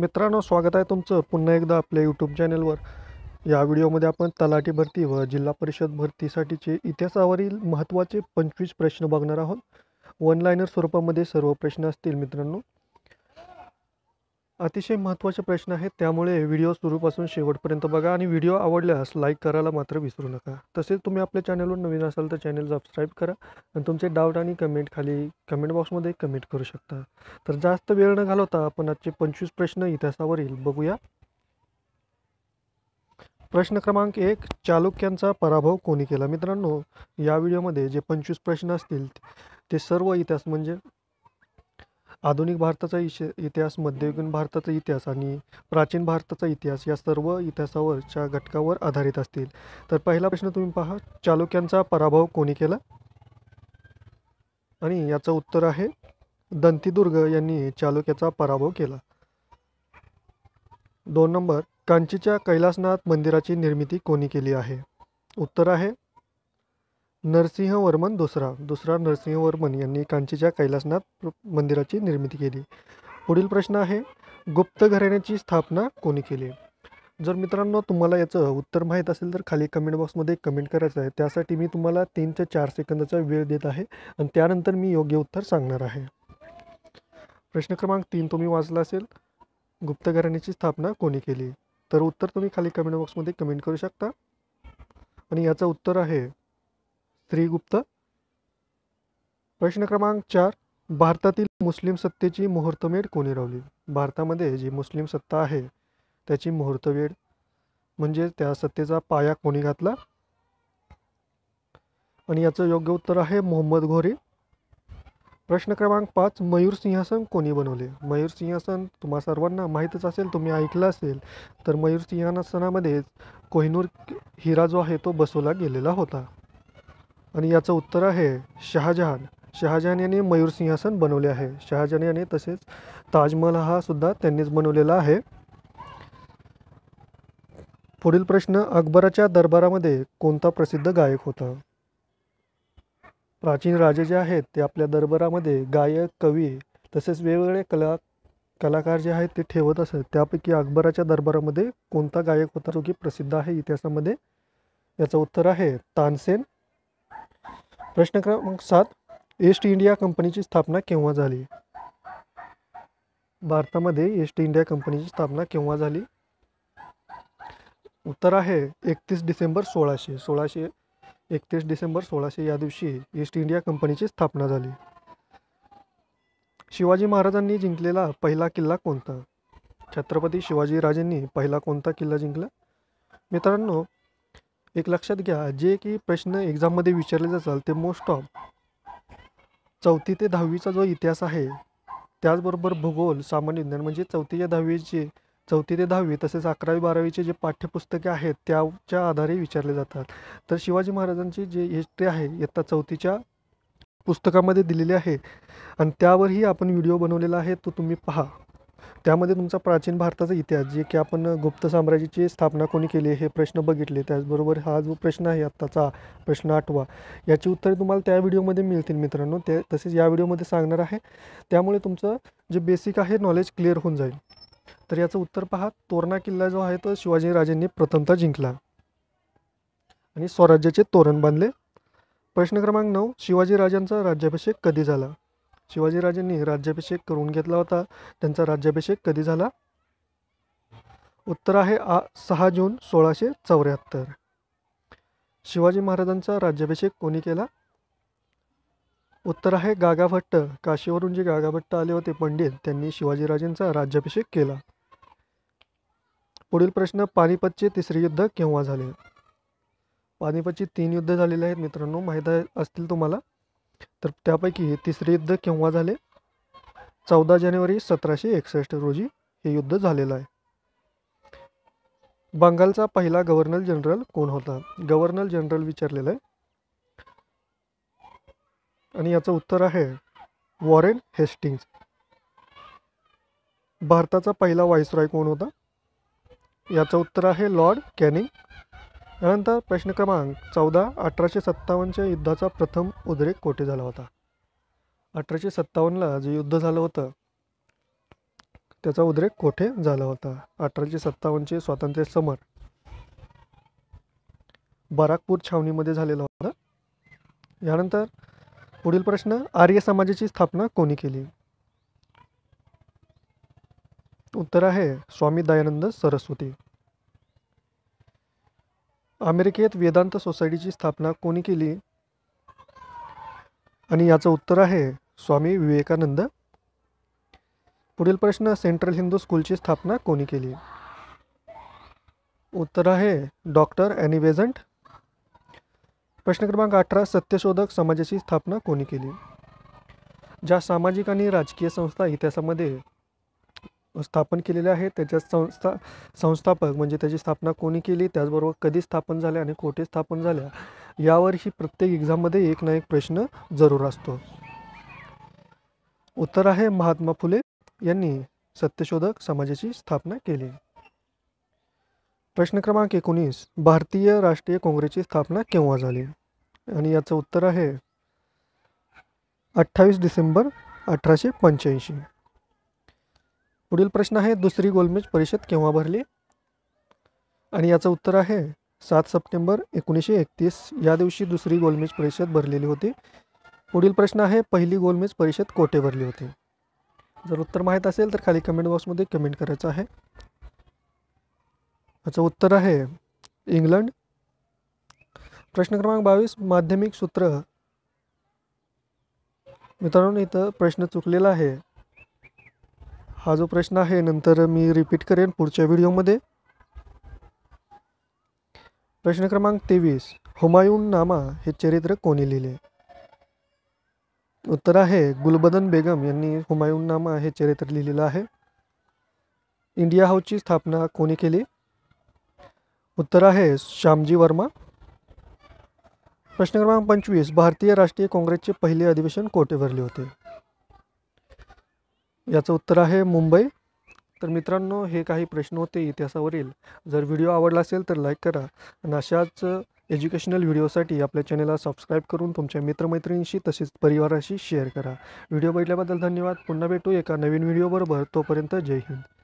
मित्रांनो स्वागत आहे तुमचं पुन्हा एकदा आपल्या यूट्यूब चॅनलवर या व्हिडिओमध्ये आपण तलाठी भरती व जिल्हा परिषद भरतीसाठीचे इतिहासावरील महत्त्वाचे पंचवीस प्रश्न बघणार आहोत वन लायनर स्वरूपामध्ये सर्व प्रश्न असतील मित्रांनो अतिशय महत्त्वाचे प्रश्न आहेत त्यामुळे व्हिडिओ सुरूपासून शेवटपर्यंत बघा आणि व्हिडिओ आवडल्यास लाईक करायला मात्र विसरू नका तसेच तुम्ही आपल्या चॅनलवर नवीन असाल तर चॅनल सबस्क्राईब करा आणि तुमचे डाऊट आणि कमेंट खाली कमेंट बॉक्समध्ये कमेंट करू शकता तर जास्त वेळ न घालवता आपण आजचे पंचवीस प्रश्न इतिहासावरील बघूया प्रश्न क्रमांक एक चालुक्यांचा पराभव कोणी केला मित्रांनो या व्हिडिओमध्ये जे पंचवीस प्रश्न असतील ते सर्व इतिहास म्हणजे आधुनिक भारताचा इश इतिहास मध्ययुगीन भारताचा इतिहास आणि प्राचीन भारताचा इतिहास या सर्व इतिहासावरच्या घटकावर आधारित असतील तर पहिला प्रश्न तुम्ही पहा चालुक्यांचा पराभव कोणी केला आणि याचं उत्तर आहे दंतीदुर्ग यांनी चालुक्याचा पराभव केला दोन नंबर कांचीच्या कैलासनाथ मंदिराची निर्मिती कोणी केली आहे उत्तर आहे नरसिंहवर्मन दुसरा दुसरा नरसिंहवर्मन यांनी कांचीच्या कैलासनाथ मंदिराची निर्मिती केली पुढील प्रश्न आहे गुप्त घराण्याची स्थापना कोणी केली जर मित्रांनो तुम्हाला याचं उत्तर माहीत असेल तर खाली कमेंट बॉक्समध्ये कमेंट करायचं आहे त्यासाठी मी तुम्हाला तीन ते चार सेकंदाचा वेळ देत आहे आणि त्यानंतर मी योग्य उत्तर सांगणार आहे प्रश्न क्रमांक तीन तुम्ही वाचला असेल गुप्त घराण्याची स्थापना कोणी केली तर उत्तर तुम्ही खाली कमेंट बॉक्समध्ये कमेंट करू शकता आणि याचं उत्तर आहे स्त्रीगुप्त प्रश्न क्रमांक चार भारतातील मुस्लिम सत्तेची मुहूर्तमेढ कोणी रावली भारतामध्ये जी मुस्लिम सत्ता आहे त्याची मुहूर्तवेढ म्हणजे त्या सत्तेचा पाया कोणी घातला आणि याचं योग्य उत्तर आहे मोहम्मद घोरी प्रश्न क्रमांक पाच मयूर सिंहासन कोणी बनवले मयूर सिंहासन तुम्हा सर्वांना माहीतच असेल तुम्ही ऐकलं असेल तर मयूर सिंहासनामध्येच कोहिनूर हिरा जो आहे तो बसवला गेलेला होता आणि याचं उत्तर आहे शहाजहान शहाजहान यांनी मयूर सिंहासन बनवले आहे शहाजहान यांनी तसेच ताजमहल हा सुद्धा त्यांनीच बनवलेला आहे पुढील प्रश्न अकबराच्या दरबारामध्ये कोणता प्रसिद्ध गायक होता प्राचीन राजे जे आहेत ते आपल्या दरबारामध्ये गायक कवी तसेच वेगवेगळे कला कलाकार जे आहेत ते ठेवत असत त्यापैकी अकबराच्या दरबारामध्ये कोणता गायक होता जो की प्रसिद्ध आहे इतिहासामध्ये याचं उत्तर आहे तानसेन प्रश्न क्रमांक सात ईस्ट इंडिया कंपनीची स्थापना केव्हा झाली भारतामध्ये ईस्ट इंडिया कंपनीची स्थापना केव्हा झाली उत्तर आहे एकतीस डिसेंबर सोळाशे सोळाशे एकतीस डिसेंबर सोळाशे या दिवशी ईस्ट इंडिया कंपनीची स्थापना झाली शिवाजी महाराजांनी जिंकलेला पहिला किल्ला कोणता छत्रपती शिवाजीराजेंनी पहिला कोणता किल्ला जिंकला मित्रांनो एक लक्षात घ्या जे की प्रश्न एक्झाममध्ये विचारले जातात ते मोस्ट ऑफ चौथी ते दहावीचा जो इतिहास आहे त्याचबरोबर भूगोल सामान्य विज्ञान म्हणजे चौथी ते दहावीचे चौथी ते दहावी तसेच अकरावी बारावीचे जे पाठ्यपुस्तके आहेत त्याच्या आधारे विचारले जातात तर शिवाजी महाराजांची जे हिस्ट्री आहे इयत्ता चौथीच्या पुस्तकामध्ये दिलेली आहे आणि त्यावरही आपण व्हिडिओ बनवलेला आहे तो तुम्ही पहा त्यामध्ये तुमचा प्राचीन भारताचा इतिहास जे की आपण गुप्त साम्राज्याची स्थापना कोणी केली हे प्रश्न बघितले त्याचबरोबर हा जो प्रश्न आहे आत्ताचा प्रश्न आठवा याची उत्तरे तुम्हाला त्या व्हिडिओमध्ये मिळतील मित्रांनो ते तसेच या व्हिडिओमध्ये सांगणार आहे त्यामुळे तुमचं जे बेसिक आहे नॉलेज क्लिअर होऊन जाईल तर याचं उत्तर पहा तोरणा किल्ला जो आहे तो शिवाजीराजांनी प्रथमता जिंकला आणि स्वराज्याचे तोरण बांधले प्रश्न क्रमांक नऊ शिवाजीराजांचा राज्याभिषेक कधी झाला शिवाजीराजांनी राज्याभिषेक करून घेतला होता त्यांचा राज्याभिषेक कधी झाला उत्तर आहे आ सहा जून सोळाशे चौऱ्याहत्तर शिवाजी महाराजांचा राज्याभिषेक कोणी केला उत्तर आहे गागाभट्ट काशीवरून जे गागाभट्ट आले होते पंडित त्यांनी शिवाजीराजेंचा राज्याभिषेक केला पुढील प्रश्न पानिपतचे तिसरे युद्ध केव्हा झाले पानिपतचे तीन युद्ध झालेले आहेत मित्रांनो माहीत असतील तुम्हाला तर त्यापैकी हे तिसरे युद्ध केव्हा झाले चौदा जानेवारी सतराशे एकसष्ट रोजी हे युद्ध झालेलं आहे बंगालचा पहिला गव्हर्नर जनरल कोण होता गव्हर्नर जनरल विचारलेला आहे आणि याचं उत्तर आहे वॉरेन हेस्टिंग्स भारताचा पहिला वायसरॉय कोण होता याचं उत्तर आहे लॉर्ड कॅनिंग यानंतर प्रश्न क्रमांक चौदा अठराशे सत्तावन्नच्या युद्धाचा प्रथम उद्रेक कोठे झाला होता अठराशे सत्तावन्नला जे युद्ध झालं होतं त्याचा उद्रेक कोठे झाला होता अठराशे सत्तावन्नचे स्वातंत्र्य समर बराकपूर छावणीमध्ये झालेला होता यानंतर पुढील प्रश्न आर्य समाजाची स्थापना कोणी केली उत्तर आहे स्वामी दयानंद सरस्वती अमेरिकेत वेदांत सोसायटीची स्थापना कोणी केली आणि याचं उत्तर आहे स्वामी विवेकानंद पुढील प्रश्न सेंट्रल हिंदू स्कूलची स्थापना कोणी केली उत्तर आहे डॉक्टर ॲनिवेझंट प्रश्न क्रमांक अठरा सत्यशोधक समाजाची स्थापना कोणी केली ज्या सामाजिक आणि राजकीय संस्था इतिहासामध्ये स्थापन केलेले आहे त्याच्या संस्था संस्थापक म्हणजे त्याची स्थापना कोणी केली त्याचबरोबर कधी स्थापन झाल्या आणि कोठे स्थापन झाल्या यावर ही प्रत्येक एक्झाममध्ये एक ना एक प्रश्न जरूर असतो उत्तर आहे महात्मा फुले यांनी सत्यशोधक समाजाची स्थापना केली प्रश्न क्रमांक एकोणीस भारतीय राष्ट्रीय काँग्रेसची स्थापना केव्हा झाली आणि याचं उत्तर आहे अठ्ठावीस डिसेंबर अठराशे पंच्याऐंशी पुढील प्रश्न आहे दुसरी गोलमेज परिषद केव्हा भरली आणि याचं उत्तर आहे सात सप्टेंबर एकोणीसशे एकतीस या दिवशी दुसरी गोलमेज परिषद भरलेली होती पुढील प्रश्न आहे पहिली गोलमेज परिषद कोठे भरली होती जर उत्तर माहीत असेल तर खाली कमेंट बॉक्समध्ये कमेंट करायचं आहे याचं उत्तर आहे इंग्लंड प्रश्न क्रमांक बावीस माध्यमिक सूत्र मित्रांनो इथं प्रश्न चुकलेला आहे हा जो प्रश्न आहे नंतर मी रिपीट करेन पुढच्या व्हिडिओमध्ये प्रश्न क्रमांक तेवीस हुमायून नामा हे चरित्र कोणी लिहिले उत्तर आहे गुलबदन बेगम यांनी हुमायून नामा हे चरित्र लिहिलेलं आहे इंडिया हाऊसची स्थापना कोणी केली उत्तर आहे श्यामजी वर्मा प्रश्न क्रमांक पंचवीस भारतीय राष्ट्रीय काँग्रेसचे पहिले अधिवेशन कोठे भरले होते याचं उत्तर आहे मुंबई तर मित्रांनो हे काही प्रश्न होते इतिहासावरील जर व्हिडिओ आवडला असेल तर लाईक करा आणि अशाच एज्युकेशनल व्हिडिओसाठी आपल्या चॅनलला सबस्क्राईब करून तुमच्या मित्रमैत्रिणींशी तसेच परिवाराशी शेअर करा व्हिडिओ बघितल्याबद्दल धन्यवाद पुन्हा भेटू एका नवीन व्हिडिओबरोबर तोपर्यंत जय हिंद